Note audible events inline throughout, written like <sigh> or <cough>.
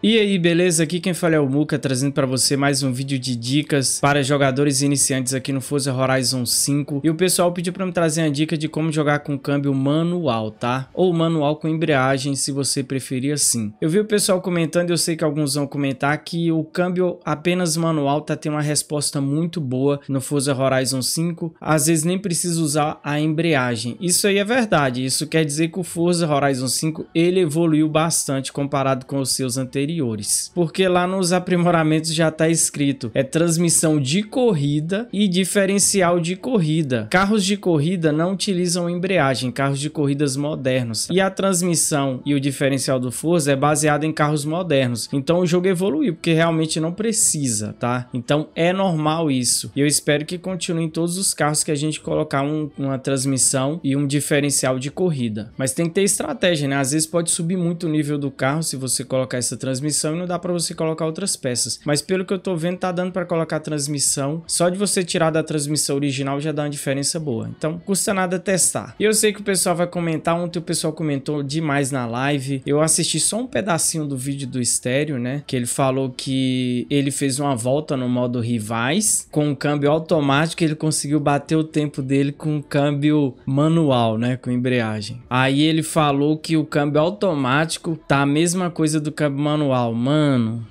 E aí, beleza? Aqui quem fala é o Muka, trazendo para você mais um vídeo de dicas para jogadores iniciantes aqui no Forza Horizon 5. E o pessoal pediu para me trazer a dica de como jogar com câmbio manual, tá? Ou manual com embreagem, se você preferir assim. Eu vi o pessoal comentando eu sei que alguns vão comentar que o câmbio apenas manual tá tendo uma resposta muito boa no Forza Horizon 5. Às vezes nem precisa usar a embreagem. Isso aí é verdade. Isso quer dizer que o Forza Horizon 5 ele evoluiu bastante comparado com os seus anteriores anteriores, porque lá nos aprimoramentos já está escrito é transmissão de corrida e diferencial de corrida. Carros de corrida não utilizam embreagem, carros de corridas modernos. E a transmissão e o diferencial do Forza é baseado em carros modernos. Então o jogo evoluiu, porque realmente não precisa, tá? Então é normal isso. E eu espero que continue em todos os carros que a gente colocar um, uma transmissão e um diferencial de corrida. Mas tem que ter estratégia, né? Às vezes pode subir muito o nível do carro se você colocar essa transmissão transmissão e não dá para você colocar outras peças. Mas pelo que eu tô vendo, tá dando para colocar transmissão. Só de você tirar da transmissão original já dá uma diferença boa. Então, custa nada testar. E eu sei que o pessoal vai comentar. Ontem o pessoal comentou demais na live. Eu assisti só um pedacinho do vídeo do estéreo, né? Que ele falou que ele fez uma volta no modo rivais. Com o um câmbio automático, ele conseguiu bater o tempo dele com o um câmbio manual, né? Com embreagem. Aí ele falou que o câmbio automático tá a mesma coisa do câmbio manual manual, mano.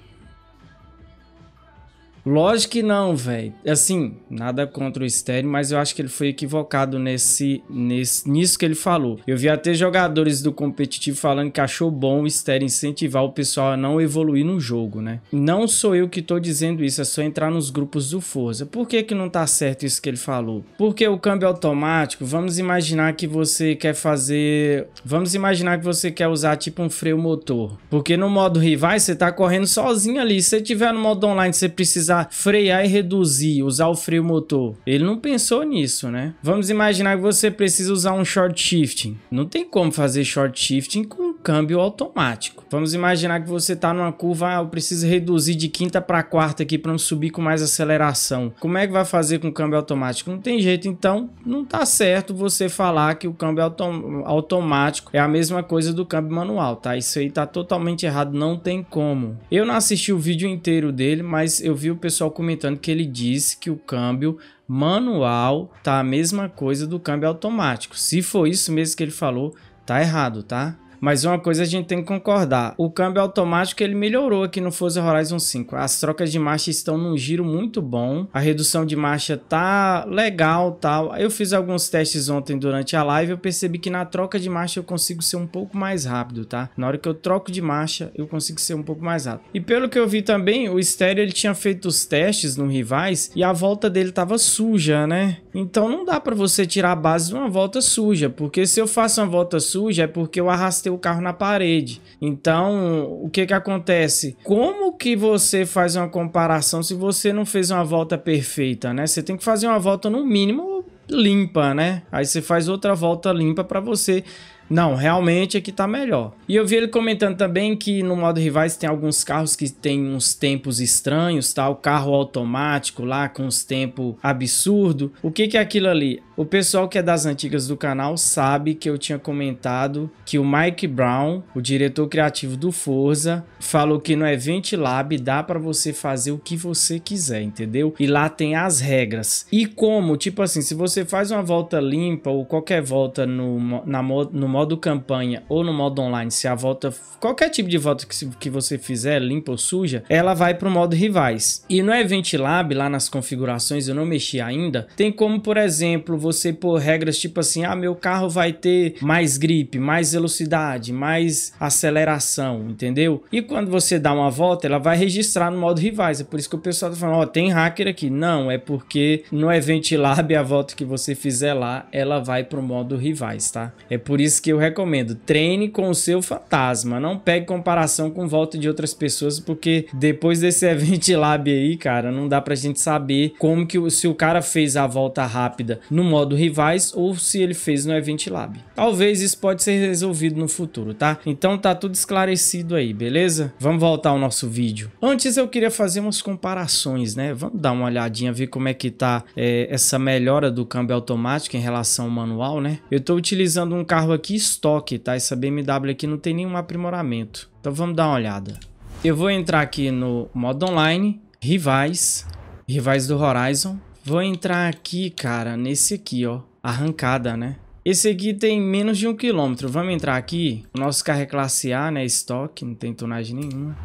Lógico que não, velho. Assim, nada contra o estéreo, mas eu acho que ele foi equivocado nesse, nesse, nisso que ele falou. Eu vi até jogadores do competitivo falando que achou bom o estéreo incentivar o pessoal a não evoluir no jogo, né? Não sou eu que tô dizendo isso, é só entrar nos grupos do Forza. Por que que não tá certo isso que ele falou? Porque o câmbio automático, vamos imaginar que você quer fazer... Vamos imaginar que você quer usar tipo um freio motor. Porque no modo rivais você tá correndo sozinho ali. Se tiver no modo online você precisar tentar frear e reduzir, usar o freio motor. Ele não pensou nisso, né? Vamos imaginar que você precisa usar um short shifting. Não tem como fazer short shifting com câmbio automático. Vamos imaginar que você está numa curva, ah, eu preciso reduzir de quinta para quarta aqui para não subir com mais aceleração. Como é que vai fazer com o câmbio automático? Não tem jeito, então não tá certo você falar que o câmbio autom automático é a mesma coisa do câmbio manual, tá? Isso aí tá totalmente errado, não tem como. Eu não assisti o vídeo inteiro dele, mas eu vi o pessoal comentando que ele disse que o câmbio manual tá a mesma coisa do câmbio automático. Se for isso mesmo que ele falou, tá errado, tá? Mas uma coisa a gente tem que concordar, o câmbio automático ele melhorou aqui no Forza Horizon 5. As trocas de marcha estão num giro muito bom, a redução de marcha tá legal, tal. Tá. Eu fiz alguns testes ontem durante a live, eu percebi que na troca de marcha eu consigo ser um pouco mais rápido, tá? Na hora que eu troco de marcha, eu consigo ser um pouco mais rápido. E pelo que eu vi também, o estéreo ele tinha feito os testes no Rivais e a volta dele tava suja, né? Então não dá para você tirar a base de uma volta suja, porque se eu faço uma volta suja é porque eu arrastei o carro na parede. Então, o que que acontece? Como que você faz uma comparação se você não fez uma volta perfeita, né? Você tem que fazer uma volta no mínimo limpa, né? Aí você faz outra volta limpa para você não, realmente aqui é tá melhor. E eu vi ele comentando também que no modo rivais tem alguns carros que tem uns tempos estranhos, tá? O carro automático lá com os tempos absurdo. O que que é aquilo ali? O pessoal que é das antigas do canal sabe que eu tinha comentado que o Mike Brown, o diretor criativo do Forza, falou que no Event Lab dá para você fazer o que você quiser, entendeu? E lá tem as regras. E como, tipo assim, se você faz uma volta limpa ou qualquer volta no, na, no modo campanha ou no modo online, se a volta, qualquer tipo de volta que, que você fizer, limpa ou suja, ela vai para o modo rivais. E no Event Lab, lá nas configurações, eu não mexi ainda, tem como, por exemplo, você pôr regras tipo assim, ah, meu carro vai ter mais gripe, mais velocidade, mais aceleração, entendeu? E quando você dá uma volta, ela vai registrar no modo rivais. É por isso que o pessoal tá falando, ó, oh, tem hacker aqui. Não, é porque no Event Lab, a volta que você fizer lá, ela vai para o modo rivais, tá? É por isso que que eu recomendo. Treine com o seu fantasma. Não pegue comparação com volta de outras pessoas, porque depois desse <laughs> Event Lab aí, cara, não dá pra gente saber como que se o cara fez a volta rápida no modo rivais ou se ele fez no Event Lab. Talvez isso pode ser resolvido no futuro, tá? Então tá tudo esclarecido aí, beleza? Vamos voltar ao nosso vídeo. Antes eu queria fazer umas comparações, né? Vamos dar uma olhadinha, ver como é que tá é, essa melhora do câmbio automático em relação ao manual, né? Eu tô utilizando um carro aqui estoque, tá? Essa BMW aqui não tem nenhum aprimoramento. Então vamos dar uma olhada. Eu vou entrar aqui no modo online, rivais, rivais do Horizon. Vou entrar aqui, cara, nesse aqui, ó, arrancada, né? Esse aqui tem menos de um quilômetro. Vamos entrar aqui. O nosso carro é classe A, né? Estoque, não tem tonagem nenhuma.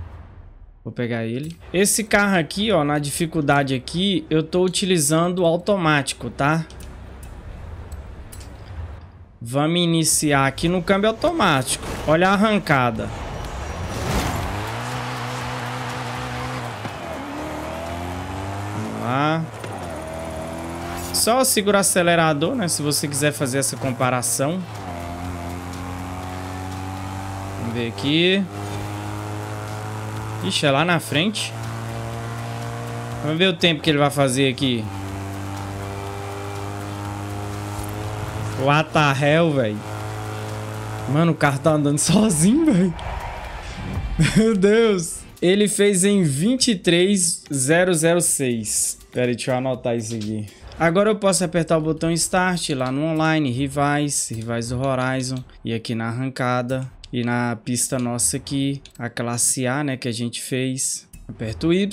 Vou pegar ele. Esse carro aqui, ó, na dificuldade aqui, eu tô utilizando automático, tá? Vamos iniciar aqui no câmbio automático. Olha a arrancada. Vamos lá. Só segura o acelerador, né? Se você quiser fazer essa comparação. Vamos ver aqui. Ixi, é lá na frente. Vamos ver o tempo que ele vai fazer aqui. What the hell, velho? Mano, o carro tá andando <laughs> sozinho, velho. Meu Deus. Ele fez em 23006. Pera aí, deixa eu anotar isso aqui. Agora eu posso apertar o botão Start lá no online, rivais, rivais do Horizon. E aqui na arrancada. E na pista nossa aqui, a classe A, né, que a gente fez. Aperto Y.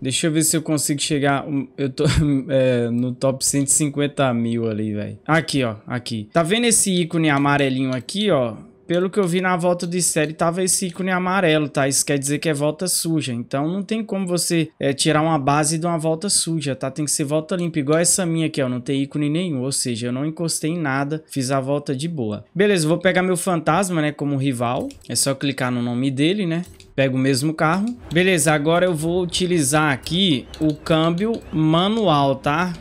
Deixa eu ver se eu consigo chegar. Eu tô <laughs> é, no top 150 mil ali, velho. Aqui, ó. Aqui. Tá vendo esse ícone amarelinho aqui, ó? Pelo que eu vi na volta de série, tava esse ícone amarelo, tá? Isso quer dizer que é volta suja. Então não tem como você é, tirar uma base de uma volta suja, tá? Tem que ser volta limpa, igual essa minha aqui, ó. Não tem ícone nenhum, ou seja, eu não encostei em nada, fiz a volta de boa. Beleza, vou pegar meu fantasma, né, como rival. É só clicar no nome dele, né? Pego o mesmo carro. Beleza, agora eu vou utilizar aqui o câmbio manual, tá?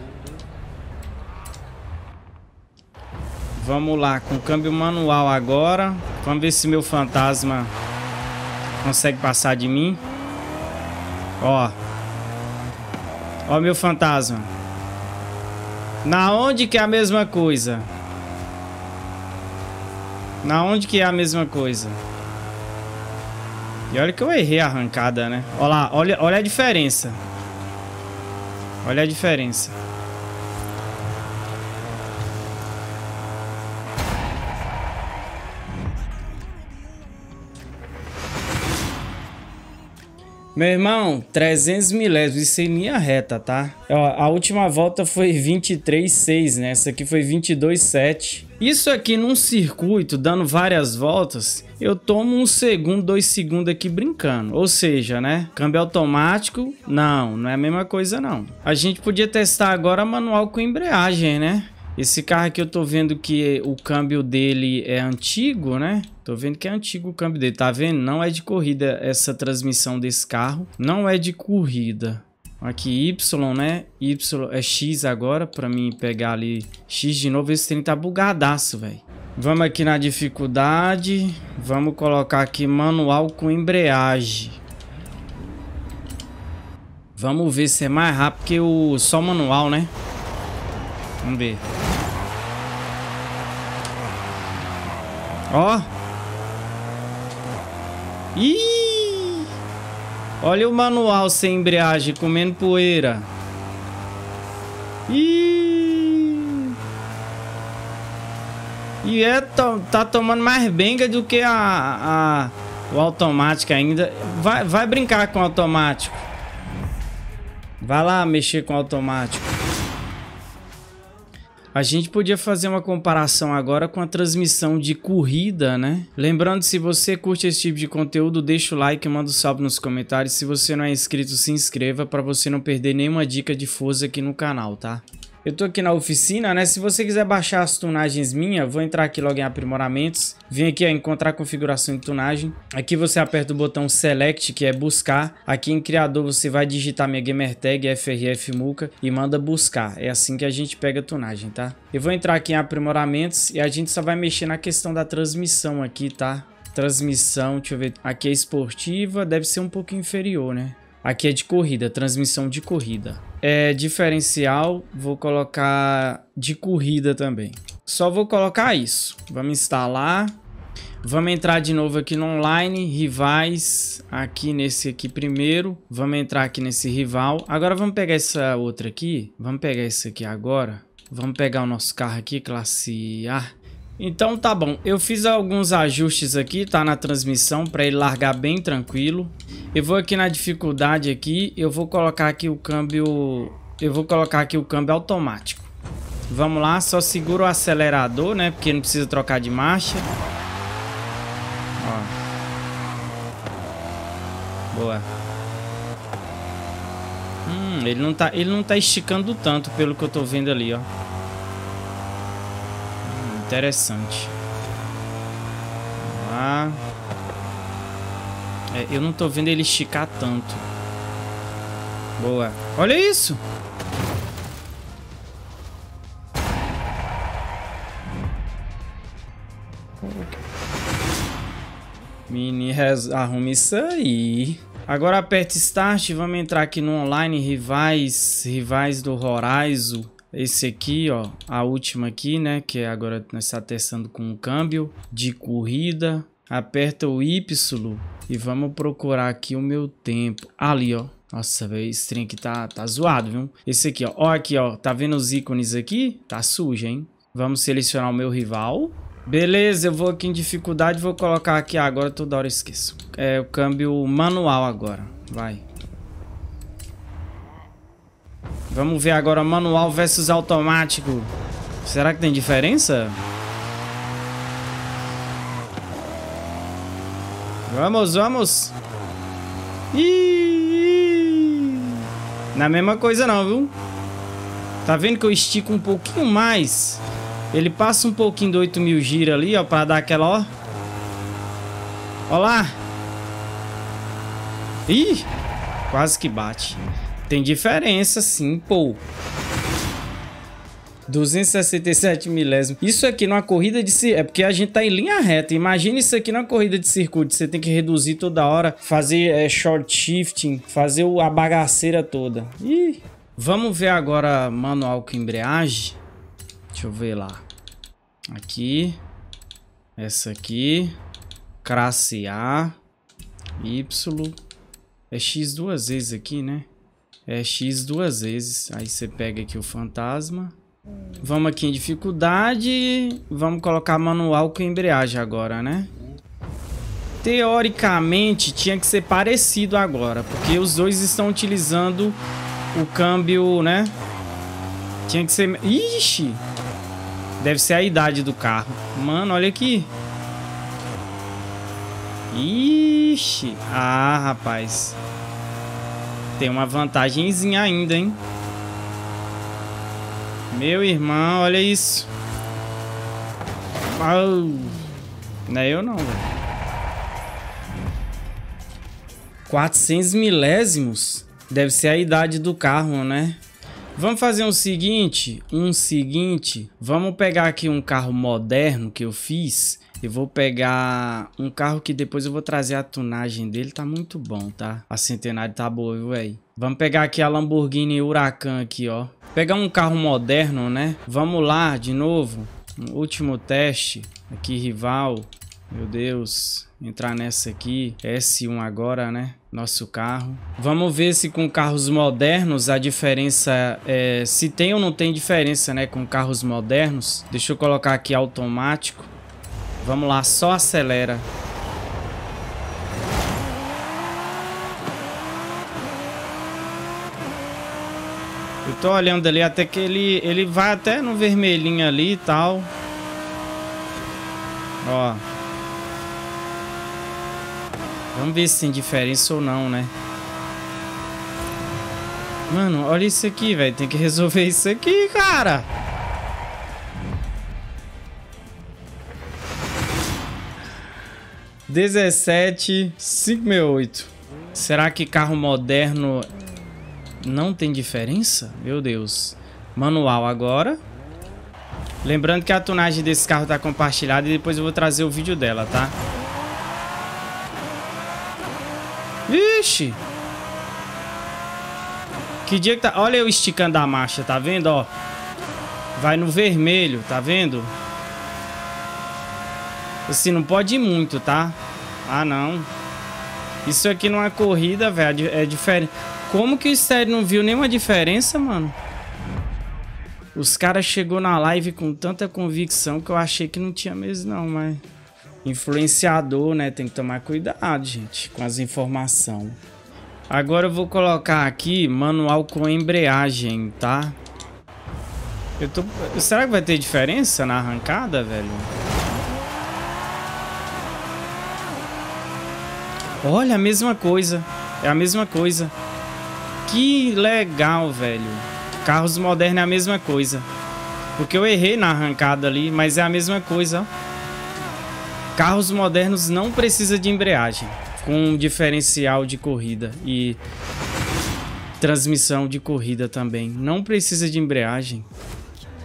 Vamos lá, com câmbio manual agora. Vamos ver se meu fantasma consegue passar de mim. Ó. Ó meu fantasma. Na onde que é a mesma coisa? Na onde que é a mesma coisa? E olha que eu errei a arrancada, né? Olha lá, olha, olha a diferença. Olha a diferença. Meu irmão, 300 milésimos, isso em linha reta, tá? Ó, a última volta foi 23,6, né? Essa aqui foi 22,7. Isso aqui num circuito, dando várias voltas, eu tomo um segundo, dois segundos aqui brincando. Ou seja, né? Câmbio automático, não, não é a mesma coisa não. A gente podia testar agora manual com embreagem, né? Esse carro aqui eu tô vendo que o câmbio dele é antigo, né? Tô vendo que é antigo o câmbio dele, tá vendo? Não é de corrida essa transmissão desse carro. Não é de corrida. Aqui Y, né? Y é X agora pra mim pegar ali X de novo. Esse trem tá bugadaço, velho. Vamos aqui na dificuldade. Vamos colocar aqui manual com embreagem. Vamos ver se é mais rápido que o só manual, né? Vamos ver. Ó. Ih! Olha o manual sem embreagem, comendo poeira. Ih! E é, tá tomando mais benga do que a, a o automático ainda. Vai, vai brincar com o automático. Vai lá mexer com o automático. A gente podia fazer uma comparação agora com a transmissão de corrida, né? Lembrando, se você curte esse tipo de conteúdo, deixa o like, manda um salve nos comentários. Se você não é inscrito, se inscreva para você não perder nenhuma dica de força aqui no canal, tá? Eu tô aqui na oficina, né? Se você quiser baixar as tunagens minhas, vou entrar aqui logo em aprimoramentos. Vem aqui, ó, encontrar configuração de tunagem. Aqui você aperta o botão select, que é buscar. Aqui em criador você vai digitar minha gamer tag frfmuca e manda buscar. É assim que a gente pega a tunagem, tá? Eu vou entrar aqui em aprimoramentos e a gente só vai mexer na questão da transmissão aqui, tá? Transmissão, deixa eu ver. Aqui é esportiva, deve ser um pouco inferior, né? Aqui é de corrida, transmissão de corrida. É, diferencial, vou colocar de corrida também. Só vou colocar isso. Vamos instalar. Vamos entrar de novo aqui no online, rivais, aqui nesse aqui primeiro. Vamos entrar aqui nesse rival. Agora vamos pegar essa outra aqui. Vamos pegar esse aqui agora. Vamos pegar o nosso carro aqui, classe A. Então tá bom, eu fiz alguns ajustes aqui, tá, na transmissão, para ele largar bem tranquilo. Eu vou aqui na dificuldade aqui, eu vou colocar aqui o câmbio, eu vou colocar aqui o câmbio automático. Vamos lá, só segura o acelerador, né, porque não precisa trocar de marcha. Ó. Boa. Hum, ele não tá, ele não tá esticando tanto pelo que eu tô vendo ali, ó. Interessante. Vamos lá. É, eu não tô vendo ele esticar tanto. Boa. Olha isso! Mini, arrume isso aí. Agora aperta Start, vamos entrar aqui no online Rivais, Rivais do Horizon. Esse aqui, ó, a última aqui, né, que é agora nós está testando com o câmbio de corrida. Aperta o Y e vamos procurar aqui o meu tempo. Ali, ó. Nossa, velho, esse trem aqui tá, tá zoado, viu? Esse aqui, ó. Ó aqui, ó. Tá vendo os ícones aqui? Tá sujo, hein? Vamos selecionar o meu rival. Beleza, eu vou aqui em dificuldade, vou colocar aqui agora, toda hora eu esqueço. É o câmbio manual agora, vai. Vamos ver agora manual versus automático. Será que tem diferença? Vamos, vamos. Ih, na é mesma coisa não, viu? Tá vendo que eu estico um pouquinho mais? Ele passa um pouquinho do 8000 giro ali, ó, pra dar aquela, ó. Olá. lá. Ih, quase que bate. Tem diferença sim, pô. 267 milésimos. Isso aqui numa corrida de circuito. É porque a gente tá em linha reta. Imagina isso aqui numa corrida de circuito. Você tem que reduzir toda hora, fazer é, short shifting, fazer a bagaceira toda. Ih. Vamos ver agora manual com embreagem. Deixa eu ver lá. Aqui. Essa aqui. Crasse A. Y. É X duas vezes aqui, né? É X duas vezes. Aí você pega aqui o fantasma. Vamos aqui em dificuldade. Vamos colocar manual com embreagem agora, né? Teoricamente, tinha que ser parecido agora. Porque os dois estão utilizando o câmbio, né? Tinha que ser... Ixi! Deve ser a idade do carro. Mano, olha aqui. Ixi! Ah, rapaz tem uma vantagemzinha ainda, hein? Meu irmão, olha isso. Uau. Não é eu não, velho. 400 milésimos? Deve ser a idade do carro, né? Vamos fazer um seguinte, um seguinte, vamos pegar aqui um carro moderno que eu fiz eu vou pegar um carro que depois eu vou trazer a tunagem dele. Tá muito bom, tá? A Centenário tá boa, viu, velho? Vamos pegar aqui a Lamborghini Huracan aqui, ó. Pegar um carro moderno, né? Vamos lá, de novo. Um último teste. Aqui, rival. Meu Deus, entrar nessa aqui, S1 agora, né? Nosso carro. Vamos ver se com carros modernos a diferença é... Se tem ou não tem diferença, né? Com carros modernos. Deixa eu colocar aqui automático. Vamos lá, só acelera. Eu tô olhando ali até que ele, ele vai até no vermelhinho ali e tal. Ó. Vamos ver se tem diferença ou não, né? Mano, olha isso aqui, velho. Tem que resolver isso aqui, cara. 17568. Será que carro moderno não tem diferença? Meu Deus. Manual agora. Lembrando que a tunagem desse carro tá compartilhada e depois eu vou trazer o vídeo dela, tá? Vixe! Que dia que tá... Olha eu esticando a marcha, tá vendo, ó? Vai no vermelho, tá vendo? Assim, não pode ir muito, tá? Ah, não. Isso aqui não é corrida, velho. É, é diferente. Como que o Stério não viu nenhuma diferença, mano? Os caras chegou na live com tanta convicção que eu achei que não tinha mesmo, não, mas. Influenciador, né? Tem que tomar cuidado, gente, com as informações. Agora eu vou colocar aqui manual com embreagem, tá? Eu tô... Será que vai ter diferença na arrancada, velho? Olha, a mesma coisa. É a mesma coisa. Que legal, velho. Carros modernos é a mesma coisa. Porque eu errei na arrancada ali, mas é a mesma coisa. Carros modernos não precisa de embreagem. Com diferencial de corrida e transmissão de corrida também. Não precisa de embreagem.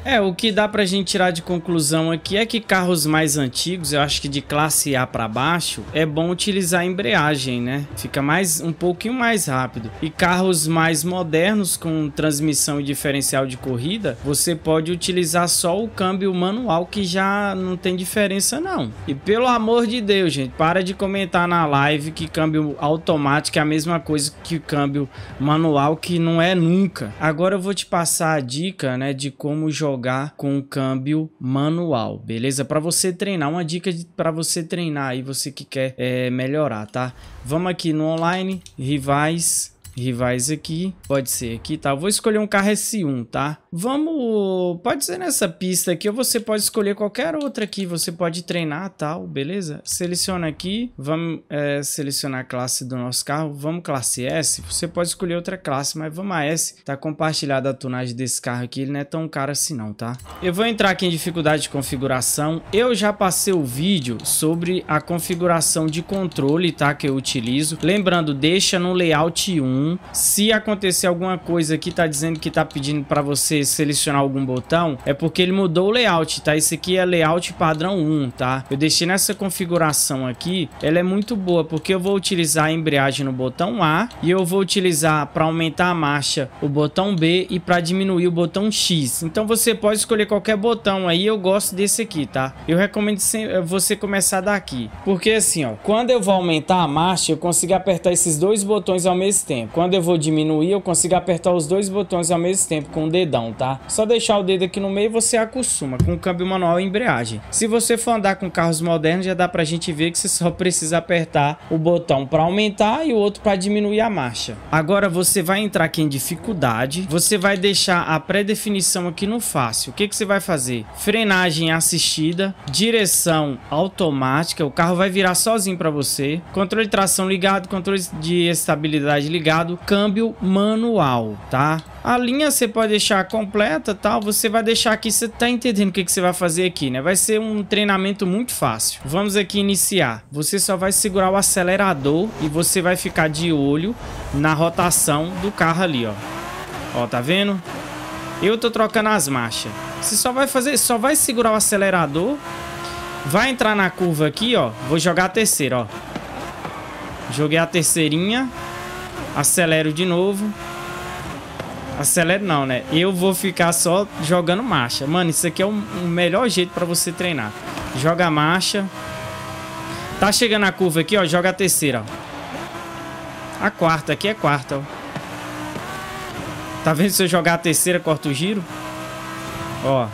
É, o que dá pra gente tirar de conclusão aqui é que carros mais antigos, eu acho que de classe A para baixo, é bom utilizar embreagem, né? Fica mais um pouquinho mais rápido. E carros mais modernos com transmissão e diferencial de corrida, você pode utilizar só o câmbio manual que já não tem diferença não. E pelo amor de Deus, gente, para de comentar na live que câmbio automático é a mesma coisa que câmbio manual que não é nunca. Agora eu vou te passar a dica, né, de como jogar jogar com o câmbio manual, beleza? Para você treinar, uma dica para você treinar aí, você que quer é, melhorar, tá? Vamos aqui no online, rivais, Rivais aqui. Pode ser aqui, tá? Eu vou escolher um carro S1, tá? Vamos... Pode ser nessa pista aqui, ou você pode escolher qualquer outra aqui. Você pode treinar, tal, beleza? Seleciona aqui. Vamos é, selecionar a classe do nosso carro. Vamos classe S. Você pode escolher outra classe, mas vamos a S. Tá compartilhada a tunagem desse carro aqui. Ele não é tão caro assim não, tá? Eu vou entrar aqui em dificuldade de configuração. Eu já passei o vídeo sobre a configuração de controle, tá? Que eu utilizo. Lembrando, deixa no layout 1 se acontecer alguma coisa aqui, tá dizendo que tá pedindo para você selecionar algum botão, é porque ele mudou o layout, tá? Esse aqui é layout padrão 1, tá? Eu deixei nessa configuração aqui, ela é muito boa, porque eu vou utilizar a embreagem no botão A e eu vou utilizar para aumentar a marcha o botão B e para diminuir o botão X. Então você pode escolher qualquer botão aí, eu gosto desse aqui, tá? Eu recomendo eh, você começar daqui, porque assim, ó, quando eu vou aumentar a marcha, eu consigo apertar esses dois botões ao mesmo tempo. Quando eu vou diminuir, eu consigo apertar os dois botões ao mesmo tempo com o dedão, tá? Só deixar o dedo aqui no meio você acostuma com o câmbio manual e embreagem. Se você for andar com carros modernos, já dá pra gente ver que você só precisa apertar o botão para aumentar e o outro para diminuir a marcha. Agora você vai entrar aqui em dificuldade, você vai deixar a pré-definição aqui no fácil. O que, que você vai fazer? Frenagem assistida, direção automática, o carro vai virar sozinho para você, controle de tração ligado, controle de estabilidade ligado, chamado câmbio manual, tá? A linha você pode deixar completa, tal, você vai deixar aqui, você tá entendendo o que, que você vai fazer aqui, né? Vai ser um treinamento muito fácil. Vamos aqui iniciar. Você só vai segurar o acelerador e você vai ficar de olho na rotação do carro ali, ó. Ó, tá vendo? Eu tô trocando as marchas. Você só vai fazer, só vai segurar o acelerador, vai entrar na curva aqui, ó. Vou jogar a terceira, ó. Joguei a terceirinha. Acelero de novo. Acelero não, né? Eu vou ficar só jogando marcha. Mano, isso aqui é o, melhor jeito para você treinar. Joga a marcha. Tá chegando a curva aqui, ó. Joga a terceira, ó. A quarta, aqui é quarta, ó. Tá vendo se eu jogar a terceira, corta o giro? Ó.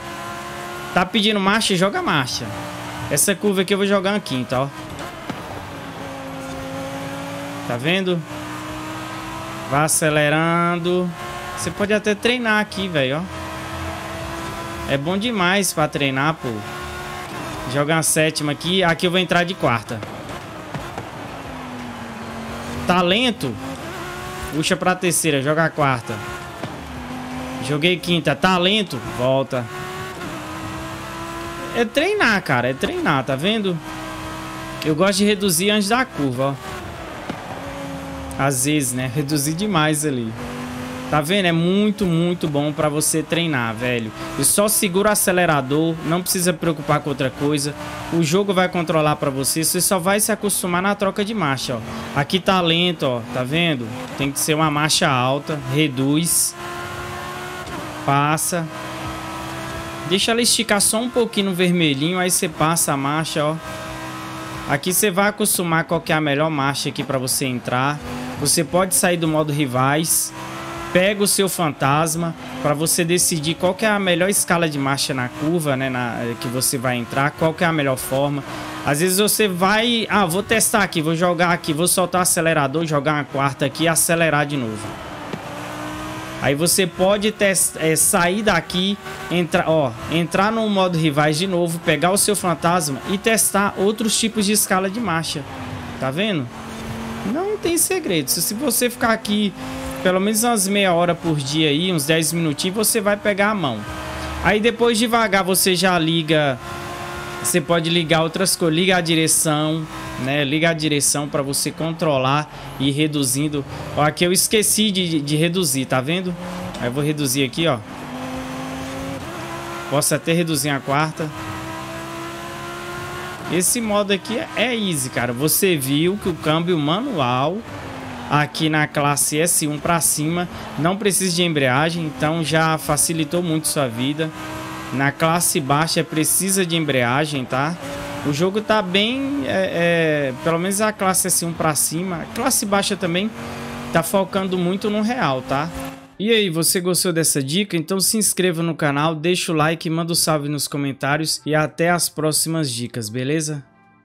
Tá pedindo marcha, joga marcha. Essa curva aqui eu vou jogar uma quinta, ó. Tá vendo? Vai acelerando. Você pode até treinar aqui, velho, ó. É bom demais pra treinar, pô. Jogar a sétima aqui. Aqui eu vou entrar de quarta. Talento. Tá Puxa pra terceira, joga a quarta. Joguei quinta. Talento. Tá Volta. É treinar, cara. É treinar, tá vendo? Eu gosto de reduzir antes da curva, ó. Às vezes, né? Reduzir demais ali. Tá vendo? É muito, muito bom para você treinar, velho. E só segura o acelerador, não precisa preocupar com outra coisa. O jogo vai controlar para você, você só vai se acostumar na troca de marcha, ó. Aqui tá lento, ó, tá vendo? Tem que ser uma marcha alta, reduz. Passa. Deixa ela esticar só um pouquinho no vermelhinho, aí você passa a marcha, ó. Aqui você vai acostumar qual que é a melhor marcha aqui para você entrar. Você pode sair do modo rivais, pega o seu fantasma para você decidir qual é a melhor escala de marcha na curva, né, na, que você vai entrar, qual é a melhor forma. Às vezes você vai, ah, vou testar aqui, vou jogar aqui, vou soltar o acelerador, jogar uma quarta aqui e acelerar de novo. Aí você pode é, sair daqui, entra, ó, entrar no modo rivais de novo, pegar o seu fantasma e testar outros tipos de escala de marcha. Tá vendo? tem segredo. Se você ficar aqui pelo menos umas meia hora por dia aí, uns 10 minutinhos, você vai pegar a mão. Aí depois devagar você já liga. Você pode ligar outras coisas, liga a direção, né? Liga a direção para você controlar e ir reduzindo. Ó, aqui eu esqueci de, de reduzir, tá vendo? Aí eu vou reduzir aqui, ó. Posso até reduzir a quarta. Esse modo aqui é easy, cara. Você viu que o câmbio manual aqui na classe S1 para cima não precisa de embreagem, então já facilitou muito sua vida. Na classe baixa precisa de embreagem, tá? O jogo tá bem, é, é, pelo menos a classe S1 para cima, classe baixa também tá focando muito no real, tá? E aí, você gostou dessa dica? Então se inscreva no canal, deixa o like, manda um salve nos comentários e até as próximas dicas, beleza?